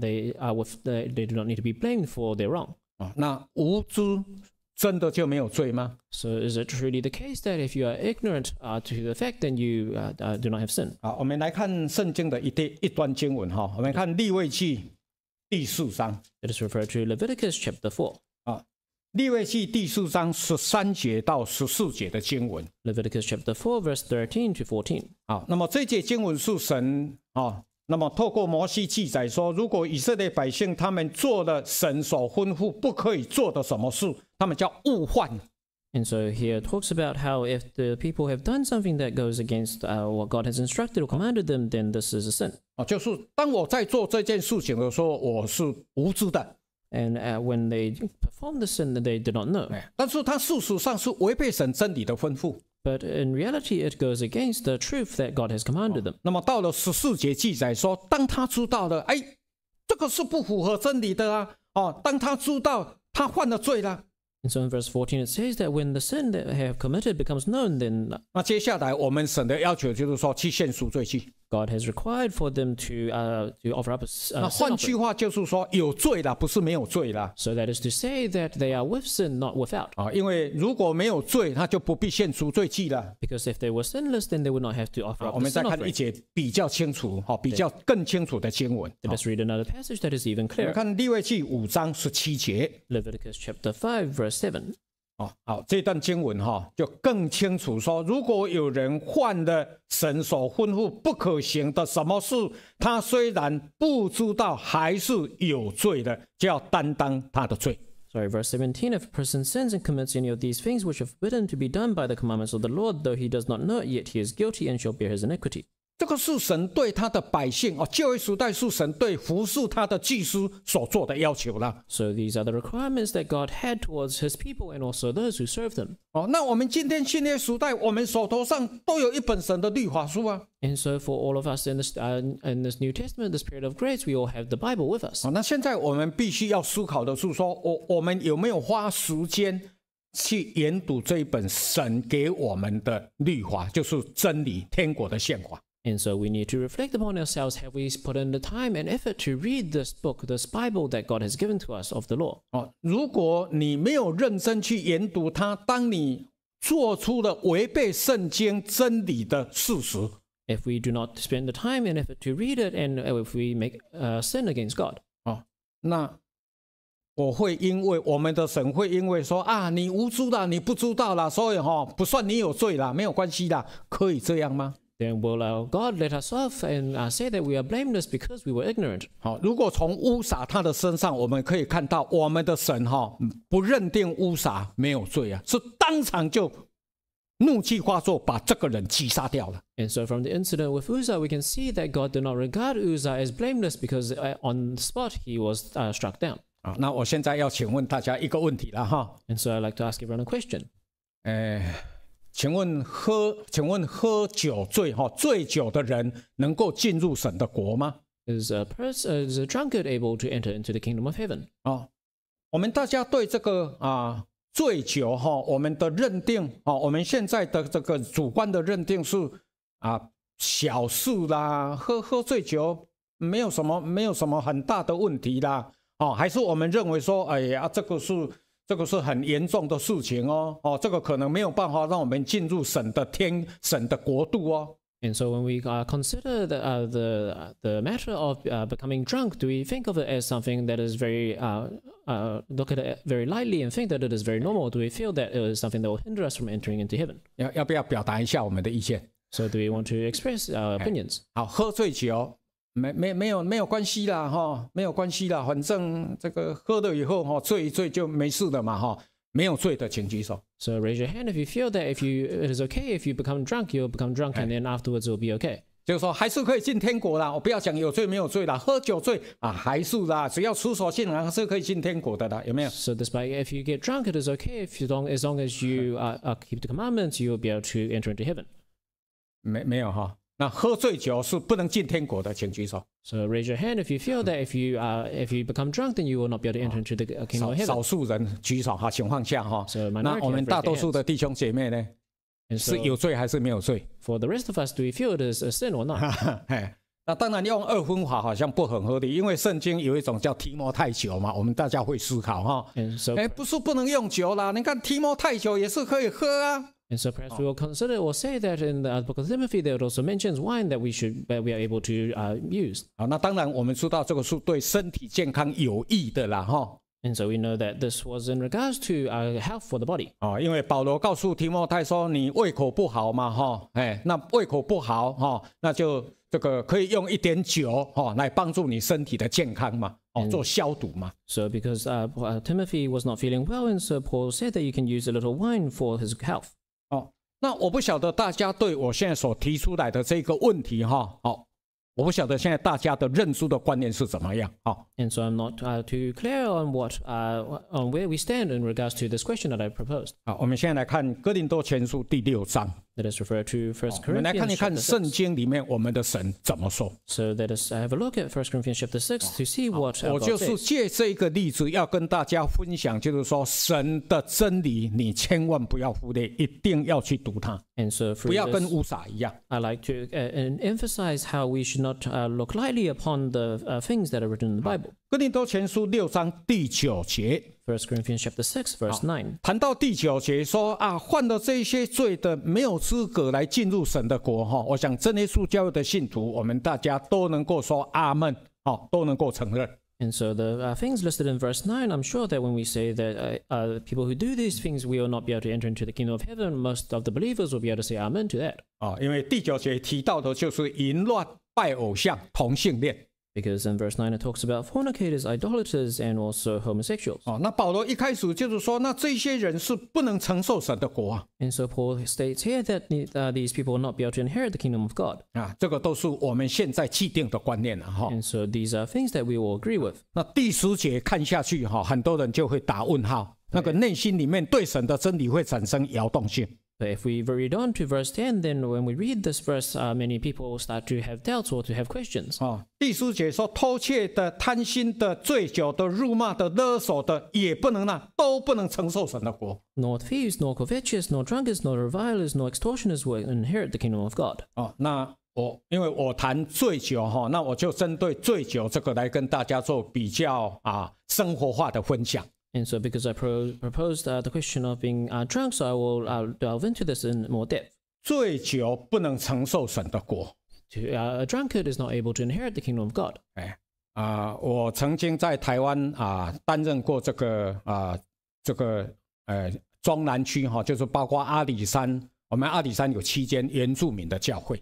they with the, uh, uh, are they do not need to be blamed for their wrong. 啊，那无知真的就没有罪吗？So is it truly the case that if you are ignorant uh, to the fact then you do not have sin？好，我们来看圣经的一段经文哈，我们看利未记第四章。It is referred to Leviticus chapter four。啊，利未记第四章十三节到十四节的经文。Leviticus chapter four, verse thirteen to fourteen。好，那么这节经文是神啊。那么，透过摩西记载说，如果以色列百姓他们做了神所吩咐不可以做的什么事，他们叫误犯。And so he r e talks about how if the people have done something that goes against what God has instructed or commanded them, then this is a sin. 啊，就是当我在做这件事情的时候，我是无知的。And when they perform the sin, they did not know. 但是，他事实上是违背神真理的吩咐。But in reality, it goes against the truth that God has commanded them.、那么到了十四节记载说，当他知道了，哎，这个是不符合真理的啊！哦，当他知道他犯了罪了。And so in verse fourteen, it says that when the sin that have committed becomes known, then 那接下来我们神的要求就是说去献赎罪去。God has required for them to uh to offer up. A, 那换句话就是说，有罪的不是没有罪了。So that is to say that they are w i t h sin, not without. 啊，因为如果没有罪，他就不必献出罪祭了。Because if they were sinless, then they would not have to offer up 我们再看一节比较清楚，好，比较更清楚的经文。Let's read another passage that is even clearer. 看利未记五章十七节。Leviticus chapter five, verse seven. 哦，好，这段经文哈，就更清楚说，如果有人犯了神所吩咐不可行的什么事，他虽然不知道，还是有罪的，就要担当他的罪。Sorry, v e r s e seventeen: If a person sins and commits any of these things which are forbidden to be done by the commandments of the Lord, though he does not know it, yet he is guilty and shall bear his iniquity. 这个是神对他的百姓哦，旧约时代，是神对服侍他的祭司所做的要求了。So these are the requirements that God had towards His people and also those who serve them。哦，那我们今天训练时代，我们手头上都有一本神的律法书啊。And so for all of us in this in this New Testament, this period of grace, we all have the Bible with us。哦，那现在我们必须要思考的是，说我我们有没有花时间去研读这一本神给我们的律法，就是真理、天国的宪法？And so we need to reflect upon ourselves. Have we put in the time and effort to read this book, this Bible that God has given to us of the law? 哦，如果你没有认真去研读它，当你做出了违背圣经真理的事实，If we do not spend the time and effort to read it, and if we make a sin against God，哦，那我会因为我们的神会因为说啊，你无知的，你不知道了，所以哈不算你有罪啦，没有关系的，可以这样吗？then will our God let us off and uh, say that we are blameless because we were ignorant？好，如果从乌撒他的身上，我们可以看到我们的神哈不认定乌撒没有罪啊，是当场就怒气发作，把这个人击杀掉了。And so from the incident with Uzzah, we can see that God did not regard Uzzah as blameless because uh, on the spot he was uh, struck down. 啊，那我现在要请问大家一个问题了哈。And so I'd like to ask everyone a question. 哎。Eh, 请问喝请问喝酒醉哈醉酒的人能够进入神的国吗？Is a person is a drunkard able to enter into the kingdom of heaven？啊，我们大家对这个啊醉酒哈我们的认定啊，我们现在的这个主观的认定是啊小事啦，喝喝醉酒没有什么没有什么很大的问题啦。哦，还是我们认为说，哎呀，这个是。这个是很严重的事情哦哦，这个可能没有办法让我们进入神的天神的国度哦。And so when we uh consider the the the matter of uh becoming drunk, do we think of it as something that is very uh uh look at it very lightly and think that it is very normal? Do we feel that it is something that will hinder us from entering into heaven? 要要不要表达一下我们的意见？So do we want to express our opinions? 好，喝醉酒。没没没有没有关系啦，哈，没有关系啦。反正这个喝了以后，哈，醉一醉就没事的嘛，哈。没有醉的，请举手。So raise your hand if you feel that if you it is okay if you become drunk you l l become drunk and then afterwards will be okay。就是说，还是可以进天国啦，我不要讲有罪没有罪啦，喝酒醉啊还是啦，只要出手信，然还是可以进天国的啦，有没有？So despite if you get drunk it is okay if you d o n t as long as you uh uh keep the commandments you will be able to enter into heaven。没没有哈。那喝醉酒是不能进天国的，请举手。So raise your hand if you feel that if you are uh if you become drunk then you will not be able to enter into the kingdom of heaven. 少数人举手哈情况下哈。So 那我们大多数的弟兄姐妹呢，是有罪还是没有罪？For the rest of us, do we feel this a sin or not? 哎，那当然用二分法好像不很合理，因为圣经有一种叫提摩太酒嘛，我们大家会思考哈。嗯，是。哎，不是不能用酒啦，你看提摩太酒也是可以喝啊。And so perhaps oh. we will consider or say that in the book of Timothy, there also mentions wine that we should that we are able to uh, use. 好，那当然我们知道这个是对身体健康有益的啦，哈。And so we know that this was in regards to uh, health for the body. 哦，因为保罗告诉提摩太说，你胃口不好嘛，哈，哎，那胃口不好，哈，那就这个可以用一点酒，哈，来帮助你身体的健康嘛。And so because uh, uh, Timothy was not feeling well, and so Paul said that you can use a little wine for his health. 那我不晓得大家对我现在所提出来的这个问题哈，好，我不晓得现在大家的认知的观念是怎么样好、，And n so I'm o t t o c l e a r on what, uh, on where we stand in regards to this question that I proposed。好，我们现在来看《哥林多前书》第六章。Let us refer to First Corinthians. 我们来看一看圣经里面我们的神怎么说。So let us have a look at First Corinthians chapter six to see what 我就是借这个例子要跟大家分享，就是说神的真理你千万不要忽略，一定要去读它。And so for you, I would like to emphasize how we should not look lightly upon the things that are written in the Bible. 哥林多前书六章第九节，谈到第九节说啊，犯了这些罪的没有资格来进入神的国哈。我想，真耶稣教的信徒，我们大家都能够说阿门，哦，都能够承认。And so the things listed in verse nine, I'm sure that when we say that people who do these things w i l l not be able to enter into the kingdom of heaven, most of the believers will be able to say amen to that。啊，因为第九节提到的就是淫乱、拜偶像、同性恋。Because in verse nine, it talks about fornicators, idolaters, and also homosexuals. 哦，那保罗一开始就是说，那这些人是不能承受神的国啊。And so Paul states here that these people will not be able to inherit the kingdom of God. 啊，这个都是我们现在既定的观念了哈。And so these are things that we w i l l agree with. 那第十节看下去哈，很多人就会打问号，那个内心里面对神的真理会产生摇动性。But if we read on to verse 10, then when we read this verse, uh, many people will start to have doubts or to have questions. 哦，第书解说，偷窃的、贪心的、醉酒的、辱骂的、勒索的，也不能纳，都不能承受神的国。Nor oh. thieves, nor covetous, nor drunkards, nor revilers, nor extortioners will inherit the kingdom of God. 哦，那我因为我谈醉酒哈、哦，那我就针对醉酒这个来跟大家做比较啊生活化的分享。Oh, And so, because I proposed the question of being drunk, so I will delve into this in more depth. 醉酒不能承受神的国。A drunkard is not able to inherit the kingdom of God. 哎，啊，我曾经在台湾啊担任过这个啊这个呃庄南区哈，就是包括阿里山，我们阿里山有七间原住民的教会。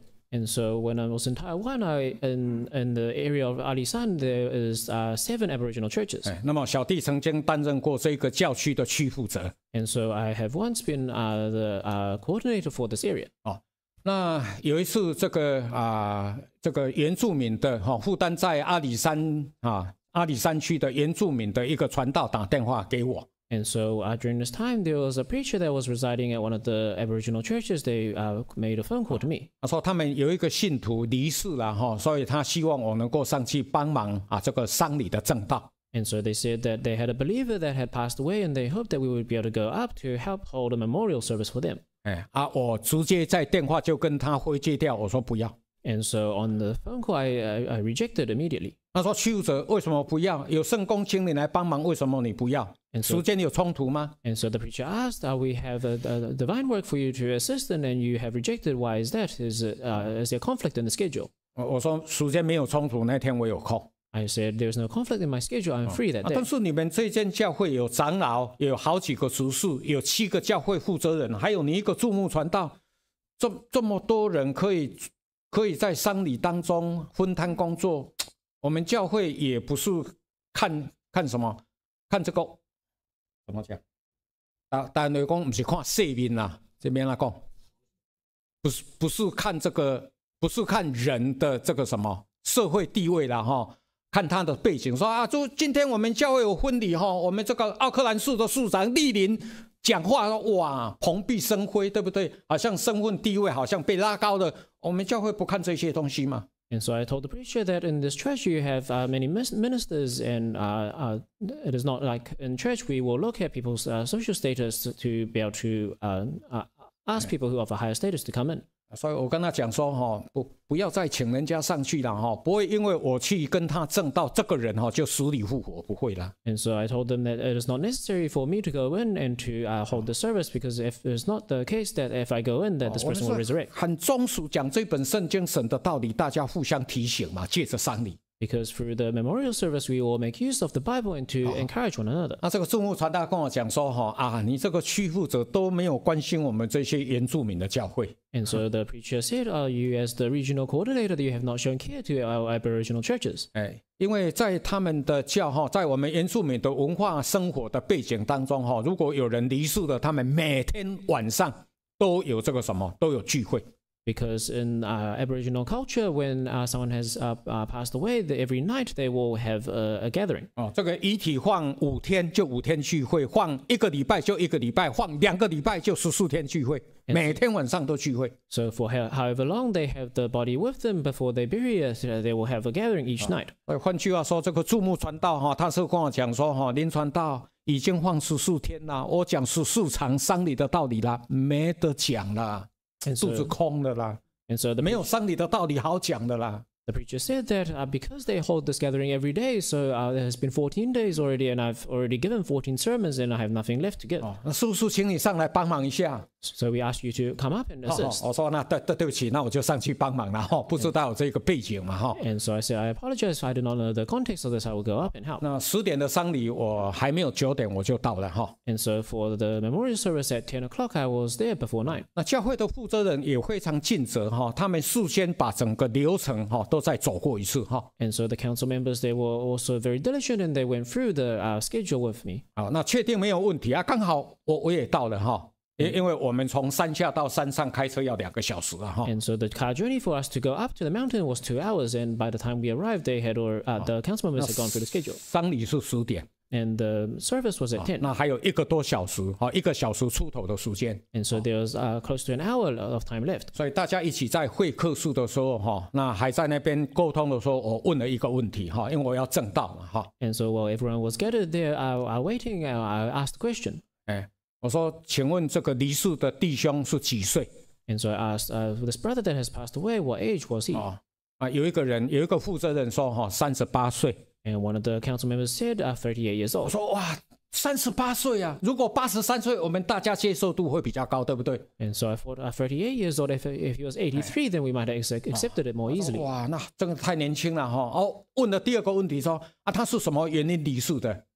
那么小弟曾经担任过这个教区的区负责。And so I have once been the coordinator for this area. 哦，那有一次这个啊，这个原住民的哈，负担在阿里山啊，阿里山区的原住民的一个传道打电话给我。And so uh, during this time, there was a preacher that was residing at one of the Aboriginal churches. They uh, made a phone call to me. 他说他们有一个信徒离世了哈，所以他希望我能够上去帮忙啊，这个丧礼的正道。And so they said that they had a believer that had passed away, and they hoped that we would be able to go up to help hold a memorial service for them. 哎啊，我直接在电话就跟他挥戒掉，我说不要。And so on the phone call, I, I, I rejected immediately. 他说：“虚者为什么不要？有圣公请你来帮忙，为什么你不要？”书间有冲突吗？And so the preacher asked, "Are we have a divine work for you to assist, and then you have rejected? Why is that? Is there conflict in the schedule?" 我我说时间没有冲突，那天我有空。I said, "There's no conflict in my schedule. I'm free that day." 啊，但是你们这间教会有长老，有好几个执事，有七个教会负责人，还有你一个注目传道，这这么多人可以可以在丧礼当中分摊工作。我们教会也不是看看什么看这个。怎么讲？啊，但是讲不是看社面啦，这边来讲，不是不是看这个，不是看人的这个什么社会地位啦，哈，看他的背景。说啊，就今天我们教会有婚礼哈，我们这个奥克兰市的市长莅临讲话，说哇，蓬荜生辉，对不对？好像身份地位好像被拉高的，我们教会不看这些东西吗？And so I told the preacher that in this church you have uh, many ministers, and uh, uh, it is not like in church we will look at people's uh, social status to be able to uh, uh, ask people who have a higher status to come in. 所以我跟他讲说，哈，不不要再请人家上去了哈，不会因为我去跟他证到这个人哈就死里复活，不会啦。And so I told them that it is not necessary for me to go in and to hold the service because if it s not the case that if I go in that the person will resurrect。很忠实讲这本圣经神的道理，大家互相提醒嘛，借着三礼。Because for the memorial service, we will make use of the Bible and to encourage one another. 那这个众牧传道跟我讲说，哈啊，你这个区牧者都没有关心我们这些原住民的教会。And so the preacher said, "Are、"You as the regional coordinator, that you have not shown care to our Aboriginal churches." 哎，因为在他们的教，哈，在我们原住民的文化生活的背景当中，哈，如果有人离世了，他们每天晚上都有这个什么，都有聚会。Because in Aboriginal culture, when someone has passed away, every night they will have a gathering. 哦，这个遗体放五天就五天聚会，放一个礼拜就一个礼拜，放两个礼拜就十四天聚会，每天晚上都聚会。So for however long they have the body with them before they bury it, they will have a gathering each night. 哎，换句话说，这个注目传道哈，他是跟我讲说哈，临传道已经放十四天了，我讲十四场丧礼的道理了，没得讲了。肚子空的啦，没有生理的道理好讲的啦。the preacher said that uh, because they hold this gathering every day, so uh, there has been 14 days already, and I've already given 14 sermons, and I have nothing left to give. Oh, so, we asked you to come up and 哦哦 assist. And so I said, I apologize. I do not know the context of this. I will go up and help. And so for the memorial service at 10 o'clock, I was there before 9. 那教会的负责人也非常尽责哈、哦，他们事先把整个流程哈、哦、都再走过一次哈，and so the council members they were also very diligent and they went through the 啊 schedule with me 好，那确定没有问题啊，刚好我我也到了哈，因因为我们从山下到山上开车要两个小时啊哈，and so the car journey for us to go up to the mountain was two hours and by the time we arrived they had or 啊 the council members had gone through the schedule。丧礼是十点。and the service was at 10. 那还有一个多小时啊，一个小时出头的时间。And so there was uh, close to an hour of time left. 所以大家一起在会客室的时候哈，那还在那边沟通的时候，我问了一个问题哈，因为我要正道嘛哈。And so while everyone was gathered there, I, uh, I uh, waiting, I, uh, I asked a question. 哎，我说，请问这个离世的弟兄是几岁？And so I asked, uh, this brother that has passed away, what age was he? 啊，有一个人，有一个负责人说哈，三十八岁。and one of the council members said, "Are 38 years old." 我说哇，三十八岁啊！如果八十三岁，我们大家接受度会比较高，对不对？And so I thought, "Are 38 years old? If if he was 83, then we might have accepted it more 我说 easily."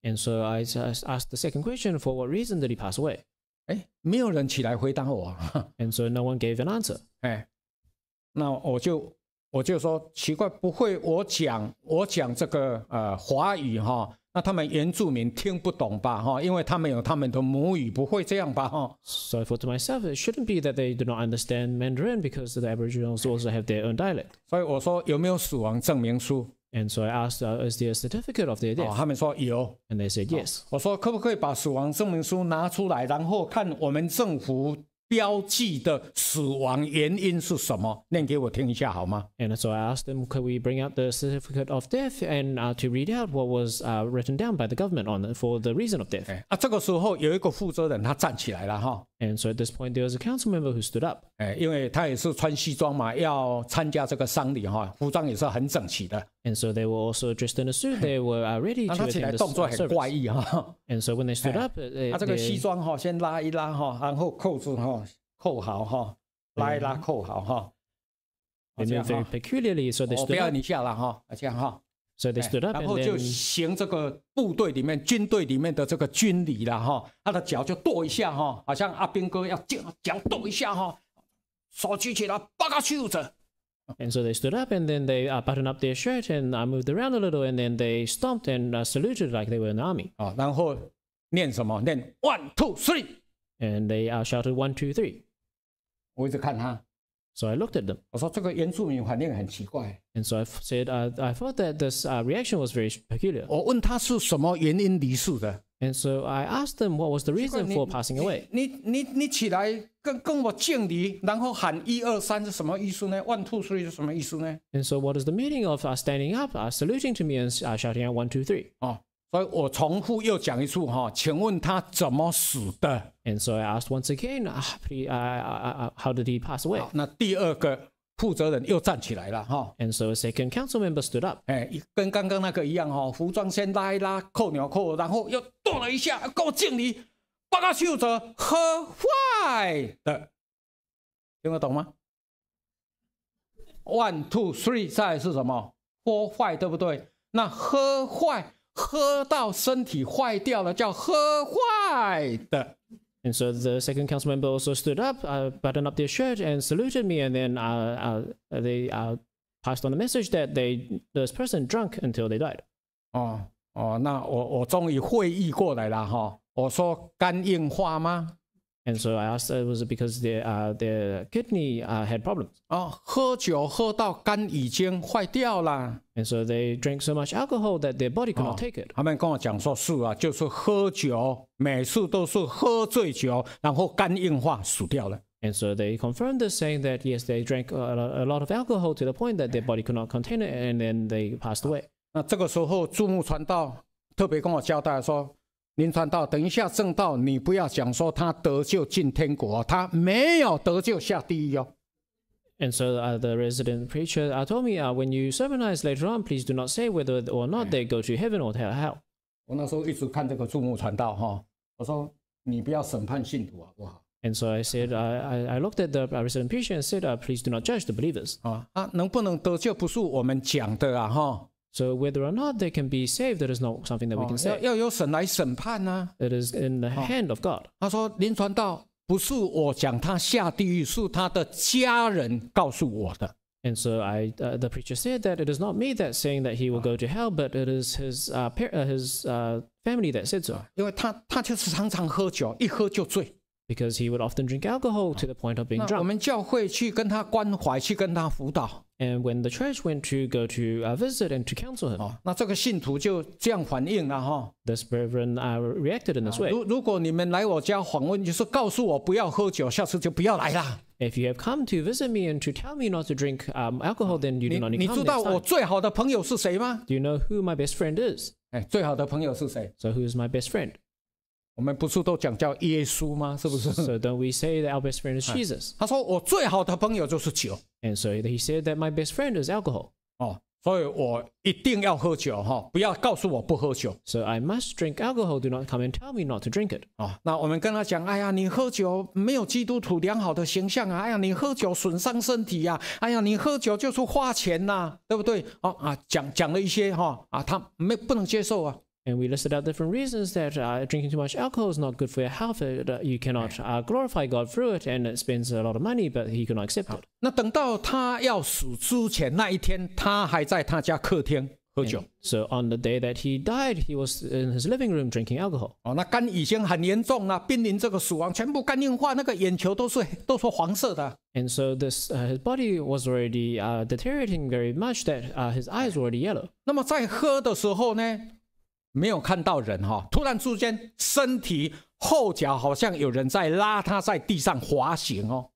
And so I just asked the second question, "For what reason did he pass away?" 哎，没有人起来回答我啊！哎 And so no one gave an answer. 哎，那我就我就说奇怪，不会，我讲我讲这个呃华语哈，那他们原住民听不懂吧哈？因为他们有他们的母语，不会这样吧哈？所以我说有没有死亡证明书？And so I asked, "Is there a certificate of death?" 哦，他们说有，and they said yes。我说可不可以把死亡证明书拿出来，然后看我们政府？标记的死亡原因是什么？念给我听一下好吗？And so I asked them, could we bring out the certificate of death and uh, to read out what was uh, written down by the government on the, for the reason of death? 哎啊，这个时候有一个负责人他站起来了哈。And so at this point, there was a council member who stood up. so they were also dressed in a suit. They were uh, ready to attend the service. 异哈。And so when they stood up, uh, they, 他这个 they- 扣好哈，拉一拉扣好哈。里面 very peculiarly 说，我不要你下了哈，这样哈。然后就行这个部队里面军队里面的这个军礼了哈，他的脚就跺一下哈，好像阿兵哥要脚跺一下哈。手举起来，八个袖子。And so they stood up and then they buttoned up their shirt and I moved around a little and then they stomped and saluted like they were an army 啊，然后念什么念 one two three，and they shouted one two three。我一直看他。So I looked at them. 我说这个原住民反应很奇怪。And so I said, uh, I thought that this uh, reaction was very peculiar. 我问他是什么原因离世的。And so I asked them what was the reason for passing away. 你你你起来跟跟我敬礼，然后喊一二三是什么意思呢？One two three 是什么意思呢？And so what is the meaning of uh, standing up, uh, saluting to me and shouting out one two three? 哦，oh. 所以我重复又讲一次哈，请问他怎么死的？And so I asked once again, "Ah, please, I, I, I, how did he pass away?" 那第二个负责人又站起来了哈。And so a second council member stood up. 哎，跟刚刚那个一样哈，服装先拉一拉，扣纽扣，然后又跺了一下，跟我敬礼。八个数字喝坏的，听得懂吗？One, two, three，在是什么喝 o u 对不对？那喝坏。喝到身体坏掉了，叫喝坏的。And so the second council member also stood up, uh, buttoned up their shirt, and saluted me, and then they passed on the message that they this person drunk until they died. 哦哦，那我我终于会意过来了哈，我说肝硬化吗？And so I asked, uh, was it because their uh, their kidney uh, had problems? Oh, and so they drank so much alcohol that their body could not take it. And so they confirmed this, saying that yes, they drank a, a lot of alcohol to the point that their body could not contain it, and then they passed away. 那这个时候，注目传道特别跟我交代说，灵传道，等一下正道，你不要讲说他得救进天国，他没有得救下地狱。哦。And so, ah, the resident preacher, I told me, ah, when you sermonize later on, please do not say whether or not they go to heaven or hell. 我那时候一直看这个注目传道哈，我说你不要审判信徒好不好？And so I said, I, I looked at the resident preacher and said, please do not judge the believers. 啊啊，能不能得救不是我们讲的啊哈。So whether or not they can be saved, that is not something that we can oh, say. It is in the hand of God. And so I, uh, the preacher said that it is not me that saying that he will go to hell, but it is his uh, uh his uh, family that said so because he would often drink alcohol to the point of being drunk. And when the church went to go to uh, visit and to counsel him, 哦，那这个信徒就这样反应了哈。this brethren uh, reacted in this way. If you have come to visit me and to tell me not to drink um, alcohol, then you 你 do not need to 知 come 道 next 我 you know who my best friend is? So who is my best friend? 我们不是都讲叫耶稣吗？是不是？So then we say that our best friend is Jesus。他说我最好的朋友就是酒。And so he said that my best friend is alcohol。哦，所以我一定要喝酒哈，不要告诉我不喝酒。So I must drink alcohol. Do not come and tell me not to drink it。哦，那我们跟他讲，哎呀，你喝酒没有基督徒良好的形象啊！哎呀，你喝酒损伤身体呀！哎呀，你喝酒就是花钱呐，对不对？哦啊，讲讲了一些哈啊，他没不能接受啊。And we listed out different reasons that uh, drinking too much alcohol is not good for your health. Uh, you cannot uh, glorify God through it, and it spends a lot of money, but he cannot accept it. so on the day that he died, he was in his living room drinking alcohol. and so this uh, his body was already uh, deteriorating very much that uh, his eyes were already yellow. 那么在喝的时候呢？没有看到人哈，突然之间身体后脚好像有人在拉他在地上滑行哦。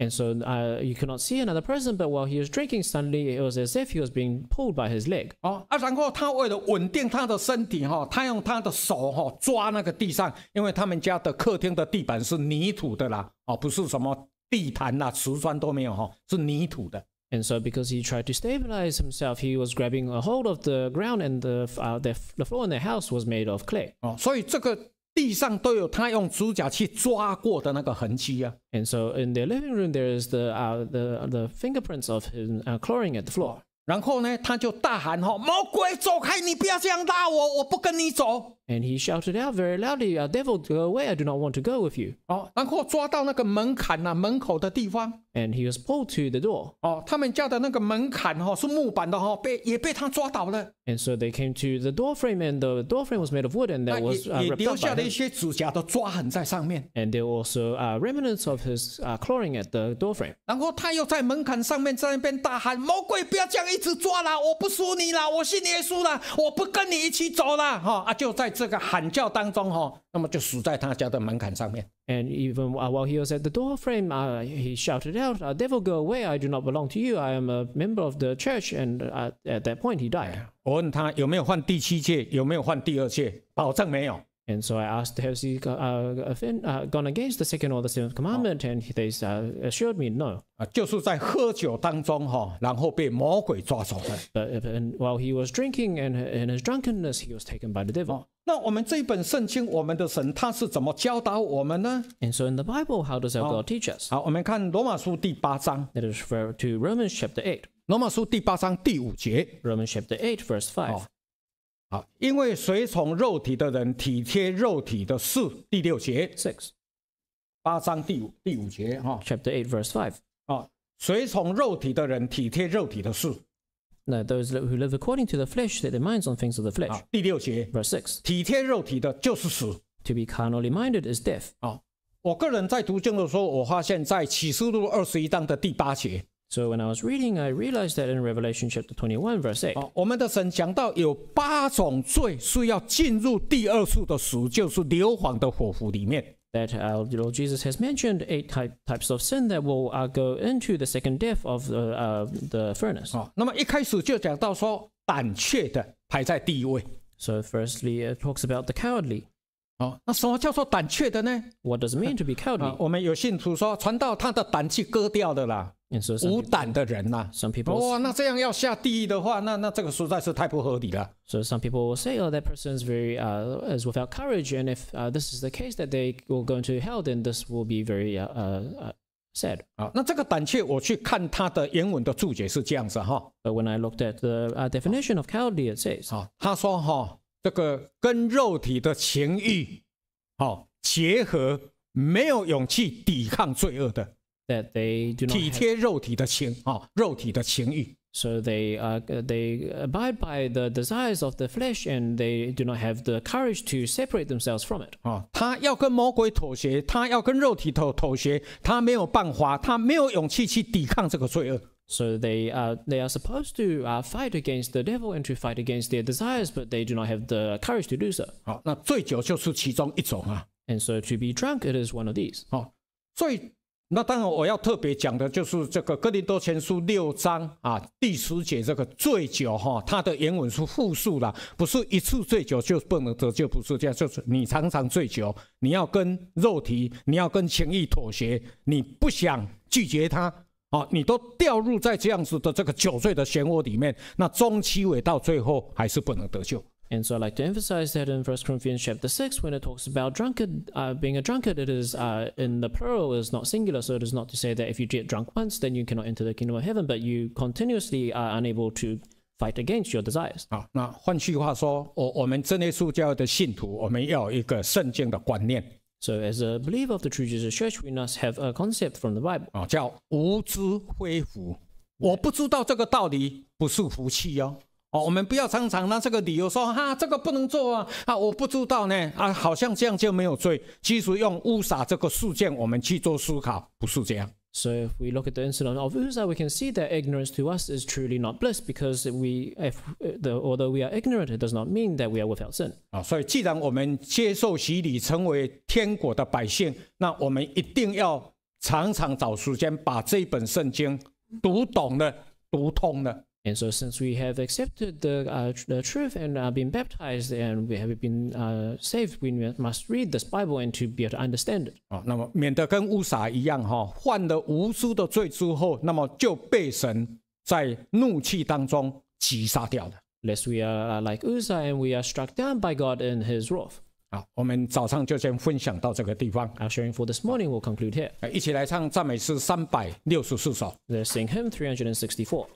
And so, uh, you cannot see another person, but while he was drinking, suddenly it was as if he was being pulled by his leg. 哦，啊，然后他为了稳定他的身体哈，他用他的手哈抓那个地上，因为他们家的客厅的地板是泥土的啦，哦，不是什么地毯啦、瓷砖都没有哈，是泥土的。And so because he tried to stabilize himself, he was grabbing a hold of the ground and the, uh, the, the floor in the house was made of clay. Oh, and so in the living room there is the uh, the the fingerprints of him uh, clawing at the floor. 然后呢，他就大喊吼、哦：“魔鬼，走开！你不要这样拉我，我不跟你走。” And he shouted out very loudly, uh, devil, go away! I do not want to go with you." and he was pulled to the door. and so they came to the door frame, and the door frame was made of wood, and there was uh, there were also uh, remnants of his uh, clawing at the door frame. 然后他又在门槛上面在那边大喊：“魔鬼，不要这样一直抓啦！我不输你啦！我信耶稣啦！我不跟你一起走啦！”哈、哦、啊，就在。这个喊叫当中，哈，那么就死在他家的门槛上面。And even while he was at the doorframe, he shouted out, "Devil, go away! I do not belong to you. I am a member of the church." And at that point, he died. 我问他有没有换第七届，有没有换第二届，保证没有。And so I asked, has he uh, offend, uh, gone against the second or the seventh commandment? And they uh, assured me, no. 啊，就是在喝酒当中哈，然后被魔鬼抓走的。But and while he was drinking and in his drunkenness, he was taken by the devil. Oh, and so in the Bible, how does our God teach us? 好，我们看罗马书第八章。That is referred to Romans chapter eight. Romans chapter eight, verse five. Oh，好，因为随从肉体的人体贴肉体的事，第六节，six，八章第五第五节哈，chapter eight verse five 啊，随从肉体的人体贴肉体的事，那 those who live according to the flesh set their minds on things of the flesh，第六节 verse six，体贴肉体的就是死，to be carnally minded is death。啊，我个人在读经的时候，我发现在启示录二十一章的第八节。So when I was reading, I realized that in Revelation chapter 21, verse 8. 哦，我们的神讲到有八种罪是要进入第二处的死，就是硫磺的火湖里面。That oh, our Lord Jesus has mentioned eight type, types of sin that will uh, go into the second death of the, uh, the furnace. 哦，那么一开始就讲到说胆怯的排在第一位。So oh, firstly, it talks about the cowardly. 哦，那什么叫做胆怯的呢？What does it mean to be cowardly？我们有信徒说，传到他的胆气割掉的啦，so 了，无胆的人呐。Some people，哇，那这样要下地狱的话，那那这个实在是太不合理了。So some people will say, oh, that person is very, uh, is without courage, and if, uh, this is the case that they will go i n to hell, then this will be very, uh, uh, sad. 啊，那这个胆怯，我去看他的原文的注解是这样子哈。When I looked at the definition of cowardly, it says，他说哈。这个跟肉体的情欲，好结合，没有勇气抵抗罪恶的，体贴肉体的情，啊，肉体的情欲。So they, uh, they abide by the desires of the flesh and they do not have the courage to separate themselves from it. 啊，他要跟魔鬼妥协，他要跟肉体妥妥协，他没有办法，他没有勇气去抵抗这个罪恶。So they are they are supposed to fight against the devil and to fight against their desires, but they do not have the courage to do so. 好，那醉酒就是其中一种啊。And so to be drunk, it is one of these. 好，最那当然我要特别讲的就是这个《哥林多前书》六章啊第十节这个醉酒哈，它的原文是复数的，不是一次醉酒就不能得救，不是这样，就是你常常醉酒，你要跟肉体，你要跟情欲妥协，你不想拒绝它。哦，你都掉入在这样子的这个酒醉的漩涡里面，那中期尾到最后还是不能得救。And so I like to emphasize that in First Corinthians chapter six, when it talks about drunkard, being a drunkard, it is in the plural, is not singular, so it is not to say that if you get drunk once, then you cannot enter the kingdom of heaven, but you continuously are unable to fight against your desires。好，那换句话说，我我们真耶稣教的信徒，我们要有一个圣经的观念。So as a believer of the t r u e j e s u s church, we must have a concept from the Bible. 啊，叫无知恢复。我不知道这个道理，不是福气哦。哦，我们不要常常拿这个理由说，哈，这个不能做啊，啊，我不知道呢，啊，好像这样就没有罪。其实用乌撒这个事件，我们去做思考，不是这样。So if we look at the incident of Uzzah，we can see that ignorance to us is truly not bliss，because we，although we are ignorant，it does not mean that we are without sin。啊，所以既然我们接受洗礼成为天国的百姓，那我们一定要常常找时间把这本圣经读懂了、读通了。And so since we have accepted the, uh, the truth and are uh, been baptized and we have been uh, saved, we must read this Bible and to be able to understand it. Lest we are uh, like Uzzah and we are struck down by God in His wrath. 好，我们早上就先分享到这个地方。Our sharing for this morning will conclude here. 一起来唱赞美诗三百六十四首。Let's sing hymn three hundred and sixty-four.